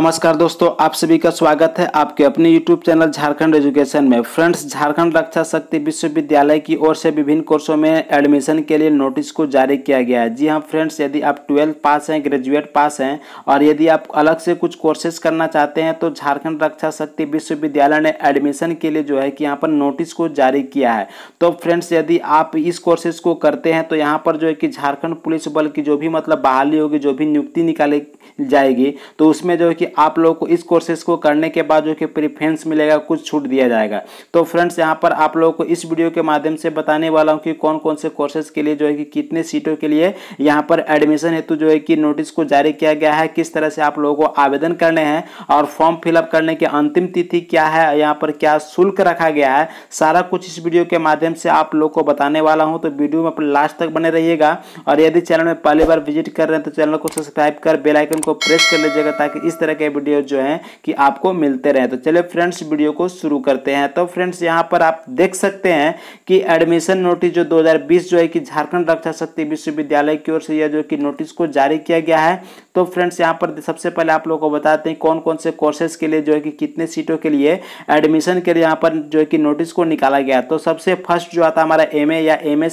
नमस्कार दोस्तों आप सभी का स्वागत है आपके अपने YouTube चैनल झारखंड एजुकेशन में फ्रेंड्स झारखंड रक्षा शक्ति विश्वविद्यालय की ओर से विभिन्न कोर्सों में एडमिशन के लिए नोटिस को जारी किया गया है जी हाँ फ्रेंड्स यदि आप ट्वेल्थ पास हैं ग्रेजुएट पास हैं और यदि आप अलग से कुछ कोर्सेज करना चाहते हैं तो झारखंड रक्षा शक्ति विश्वविद्यालय ने एडमिशन के लिए जो है कि यहाँ पर नोटिस को जारी किया है तो फ्रेंड्स यदि आप इस कोर्सेज को करते हैं तो यहाँ पर जो है कि झारखंड पुलिस बल की जो भी मतलब बहाली होगी जो भी नियुक्ति निकाली जाएगी तो उसमें जो है कि आप लोग को इस कोर्सेज को करने के बाद जो कि प्रिफ्रेंस मिलेगा कुछ छूट दिया जाएगा तो फ्रेंड्स यहाँ पर आप लोगों को इस वीडियो के माध्यम से बताने वाला हूँ कि कौन कौन से कोर्सेज के लिए जो है कि कितने सीटों के लिए यहाँ पर एडमिशन हेतु जो है कि नोटिस को जारी किया गया है किस तरह से आप लोगों को आवेदन करने हैं और फॉर्म फिलअप करने की अंतिम तिथि क्या है यहाँ पर क्या शुल्क रखा गया है सारा कुछ इस वीडियो के माध्यम से आप लोग को बताने वाला हूँ तो वीडियो में अपने लास्ट तक बने रहिएगा और यदि चैनल में पहली बार विजिट कर रहे हैं तो चैनल को सब्सक्राइब कर बेलाइकन को प्रेस कर लीजिएगा ताकि इस तरह के वीडियो जो है कि आपको मिलते रहे तो चलिए फ्रेंड्स वीडियो को शुरू करते हैं तो फ्रेंड्स यहाँ पर आप देख सकते हैं कि एडमिशन नोटिस जो 2020 जो है कि झारखंड रक्षा शक्ति विश्वविद्यालय की ओर से यह जो कि नोटिस को जारी किया गया है तो फ्रेंड्स यहाँ पर सबसे पहले आप लोगों को बताते हैं कौन कौन से कोर्सेज के लिए जो है कि कितने सीटों के लिए एडमिशन के लिए यहाँ पर जो है कि नोटिस को निकाला गया तो सबसे फर्स्ट जो आता हमारा एम या एम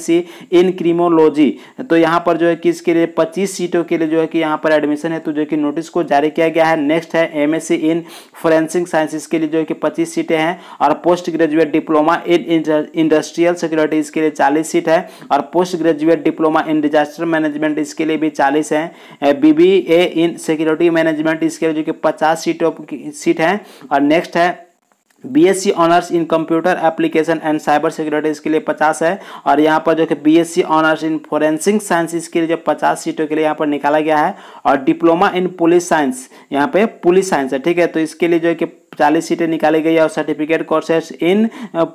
इन क्रीमोलॉजी तो यहाँ पर जो है कि इसके लिए पच्चीस सीटों के लिए जो है कि यहाँ पर एडमिशन है तो जो कि नोटिस को जारी किया गया है नेक्स्ट है एम इन फोरेंसिक साइंसिस के लिए जो कि पच्चीस सीटें हैं और post graduate diploma in industrial security इसके लिए चालीस सीट है और post graduate diploma in disaster management इसके लिए भी चालीस है बीबीए इन सिक्योरिटी मैनेजमेंट इसके लिए जो कि पचास सीटों की सीट है और नेक्स्ट है BSc honours in computer application and cyber security इसके लिए पचास है और यहाँ पर जो कि BSc honours in forensic science इसके लिए जो पचास सीटों के लिए यहाँ पर निकाला गया है और डिप्लोमा इन पुलिस साइंस यहाँ पे पुलिस साइंस है ठीक है तो इसके लिए जो है कि चालीस सीटें निकाली गई है और certificate courses in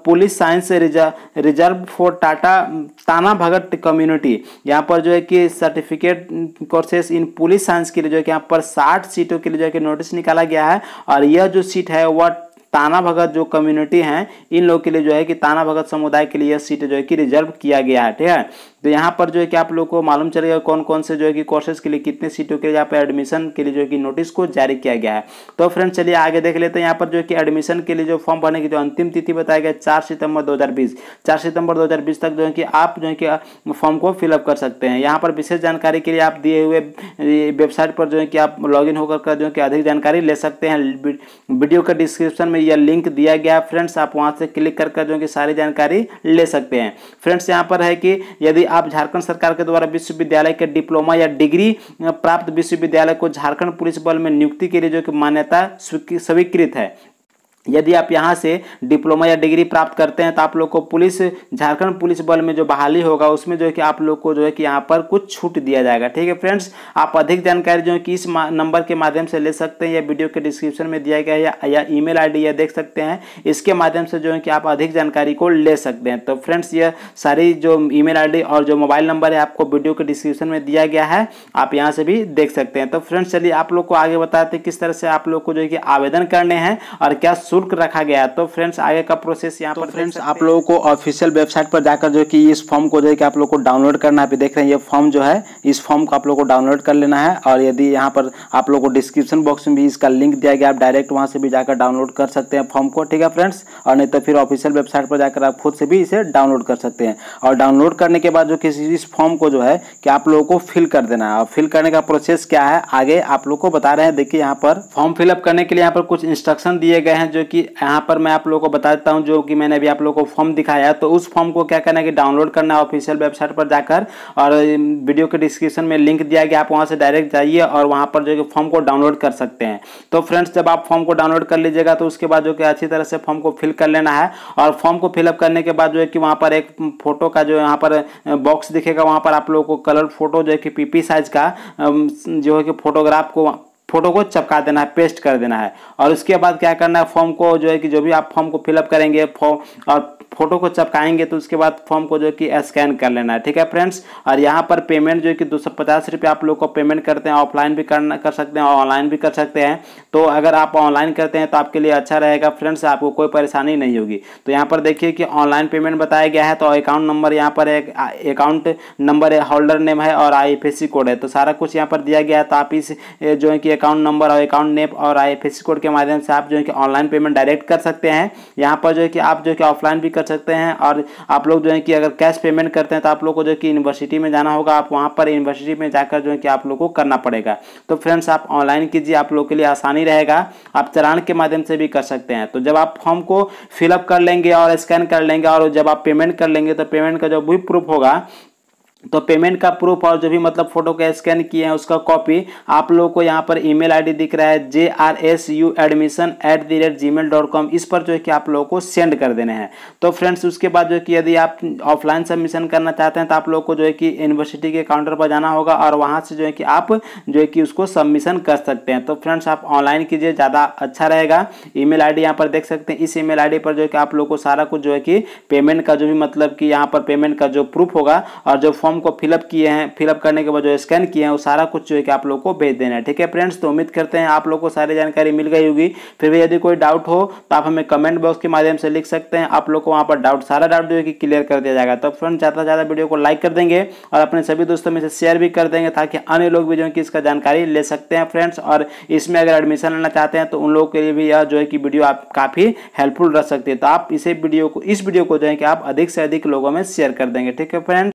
police science reserve for टाटा ताना भगत कम्युनिटी यहाँ पर जो है कि certificate courses in police science के लिए जो है कि यहाँ पर साठ सीटों के लिए जो है कि नोटिस निकाला गया है और यह जो सीट है वह ताना भगत जो कम्युनिटी हैं इन लोग के लिए जो है कि ताना भगत समुदाय के लिए यह सीट जो है कि रिजर्व किया गया है ठीक है तो यहाँ पर जो है कि आप लोग को मालूम चलेगा कौन कौन से जो है कि कोर्सेज के लिए कितने सीटों के लिए यहाँ पर एडमिशन के लिए जो है कि नोटिस को जारी किया गया है तो फ्रेंड्स चलिए आगे देख लेते हैं यहाँ पर जो है कि एडमिशन के लिए जो फॉर्म भरने की जो अंतिम तिथि बताया गया चार सितंबर दो चार सितंबर दो तक जो है कि आप जो है कि फॉर्म को फिलअप कर सकते हैं यहाँ पर विशेष जानकारी के लिए आप दिए हुए वेबसाइट पर जो है कि आप लॉग इन होकर जो है कि अधिक जानकारी ले सकते हैं वीडियो का डिस्क्रिप्शन में यह लिंक दिया गया है फ्रेंड्स आप वहाँ से क्लिक कर जो है कि सारी जानकारी ले सकते हैं फ्रेंड्स यहाँ पर है कि यदि आप झारखंड सरकार के द्वारा विश्वविद्यालय के डिप्लोमा या डिग्री प्राप्त विश्वविद्यालय को झारखंड पुलिस बल में नियुक्ति के लिए जो कि मान्यता स्वीकृत है यदि आप यहाँ से डिप्लोमा या डिग्री प्राप्त करते हैं तो आप लोग को पुलिस झारखंड पुलिस बल में जो बहाली होगा उसमें जो है कि आप लोग को जो है कि यहाँ पर कुछ छूट दिया जाएगा ठीक है फ्रेंड्स आप अधिक जानकारी जो है कि इस नंबर के माध्यम से ले सकते हैं या वीडियो के डिस्क्रिप्शन में दिया गया या, या ईमेल आईडी या देख सकते हैं इसके माध्यम से जो है कि आप अधिक जानकारी को ले सकते हैं तो फ्रेंड्स यह सारी जो ई मेल और जो मोबाइल नंबर है आपको वीडियो के डिस्क्रिप्शन में दिया गया है आप यहाँ से भी देख सकते हैं तो फ्रेंड्स चलिए आप लोग को आगे बताते हैं किस तरह से आप लोग को जो है कि आवेदन करने हैं और क्या शुल्क रखा गया तो फ्रेंड्स आगे का प्रोसेस यहाँ तो पर फ्रेंड्स आप लोगों को ऑफिशियल वेबसाइट पर जाकर जो कि इस फॉर्म को जो कि आप लोग को डाउनलोड करना है देख रहे हैं ये फॉर्म जो है इस फॉर्म को आप लोग को डाउनलोड कर लेना है और यदि यहाँ पर आप लोग को डिस्क्रिप्शन बॉक्स में भी इसका लिंक दिया गया आप डायरेक्ट वहाँ से भी जाकर डाउनलोड कर सकते हैं फॉर्म को ठीक है फ्रेंड्स और नहीं तो फिर ऑफिशियल वेबसाइट पर जाकर आप खुद से भी इसे डाउनलोड कर सकते हैं और डाउनलोड करने के बाद जो किसी इस फॉर्म को जो है कि आप लोगों को फिल कर देना है और फिल करने का प्रोसेस क्या है आगे आप लोग को बता रहे हैं देखिए यहाँ पर फॉर्म फिलअप करने के लिए यहाँ पर कुछ इंस्ट्रक्शन दिए गए हैं जो जो कि यहाँ पर मैं आप लोगों को बता देता हूँ जो कि मैंने अभी आप लोगों को फॉर्म दिखाया तो उस फॉर्म को क्या करना है कि डाउनलोड करना है ऑफिशियल वेबसाइट पर जाकर और वीडियो के डिस्क्रिप्शन में लिंक दिया गया आप वहाँ से डायरेक्ट जाइए और वहाँ पर जो कि फॉर्म को डाउनलोड कर सकते हैं तो फ्रेंड्स जब आप फॉर्म को डाउनलोड कर लीजिएगा तो उसके बाद जो कि अच्छी तरह से फॉर्म को फिल कर लेना है और फॉर्म को फिलअप करने के बाद जो है कि वहाँ पर एक फोटो का जो यहाँ पर बॉक्स दिखेगा वहाँ पर आप लोगों को कलर फोटो जो है कि पीपी साइज का जो है कि फोटोग्राफ को फोटो को चपका देना है पेस्ट कर देना है और उसके बाद क्या करना है फॉर्म को जो है कि जो भी आप फॉर्म को फिलअप करेंगे फॉर्म और फोटो को चपकाएंगे तो उसके बाद फॉर्म को जो कि स्कैन कर लेना है ठीक है फ्रेंड्स और यहाँ पर पेमेंट जो कि दो सौ पचास रुपये आप लोग को पेमेंट करते हैं ऑफलाइन भी करना कर सकते हैं ऑनलाइन भी कर सकते हैं तो अगर आप ऑनलाइन करते हैं तो आपके लिए अच्छा रहेगा फ्रेंड्स आपको कोई परेशानी नहीं होगी तो यहाँ पर देखिए कि ऑनलाइन पेमेंट बताया गया है तो अकाउंट नंबर यहाँ पर एक अकाउंट नंबर होल्डर नेम है और आई कोड है तो सारा कुछ यहाँ पर दिया गया है तो आप इस जो है कि अकाउंट नंबर और अकाउंट नेम और आई कोड के माध्यम से आप जो है कि ऑनलाइन पेमेंट डायरेक्ट कर सकते हैं यहाँ पर जो है कि आप जो है कि ऑफलाइन भी कर कर सकते हैं और आप लोग जो है कि अगर कैश पेमेंट करते हैं तो आप लोग को जो है कि यूनिवर्सिटी में जाना होगा आप वहाँ पर यूनिवर्सिटी में जाकर जो है कि आप लोग को करना पड़ेगा तो फ्रेंड्स आप ऑनलाइन कीजिए आप लोग के लिए आसानी रहेगा आप चलान के माध्यम से भी कर सकते हैं तो जब आप फॉर्म को फिलअप कर लेंगे और स्कैन कर लेंगे और जब आप पेमेंट कर लेंगे तो पेमेंट का जो भी प्रूफ होगा तो पेमेंट का प्रूफ और जो भी मतलब फोटो का स्कैन किए हैं उसका कॉपी आप लोगों को यहाँ पर ईमेल आईडी दिख रहा है J R S U admission at the rate gmail dot com इस पर जो है कि आप लोगों को सेंड कर देने हैं तो फ्रेंड्स उसके बाद जो है कि यदि आप ऑफलाइन सबमिशन करना चाहते हैं तो आप लोग को जो है कि यूनिवर्सिटी के काउंटर पर जाना होगा और वहाँ से जो है कि आप जो है कि उसको सबमिशन कर सकते हैं तो फ्रेंड्स आप ऑनलाइन कीजिए ज़्यादा अच्छा रहेगा ई मेल आई डी यहाँ पर देख सकते हैं इस ई मेल आई डी पर जो है कि आप लोग को सारा कुछ जो है कि पेमेंट का जो भी मतलब कि यहाँ पर पेमेंट का जो प्रूफ होगा और जो फॉर्म फॉर्म को फिलअप किए हैं फिलअप करने के बाद जो स्कैन किए हैं वो सारा कुछ जो है कि आप लोग को भेज देना है ठीक है फ्रेंड्स तो उम्मीद करते हैं आप लोग को सारी जानकारी मिल गई होगी फिर भी यदि कोई डाउट हो तो आप हमें कमेंट बॉक्स के माध्यम से लिख सकते हैं आप लोग को वहाँ पर डाउट सारा डाउट जो है कि क्लियर कर दिया जाएगा तो फ्रेंड ज़्यादा से ज़्यादा वीडियो को लाइक कर देंगे और अपने सभी दोस्तों में से शेयर भी कर देंगे ताकि अन्य लोग भी जो है कि इसका जानकारी ले सकते हैं फ्रेंड्स और इसमें अगर एडमिशन लेना चाहते हैं तो उन लोगों के लिए भी यह जो है कि वीडियो आप काफ़ी हेल्पफुल रह सकती है तो आप इसे वीडियो को इस वीडियो को जो है कि आप अधिक से अधिक लोगों में शेयर कर देंगे ठीक है फ्रेंड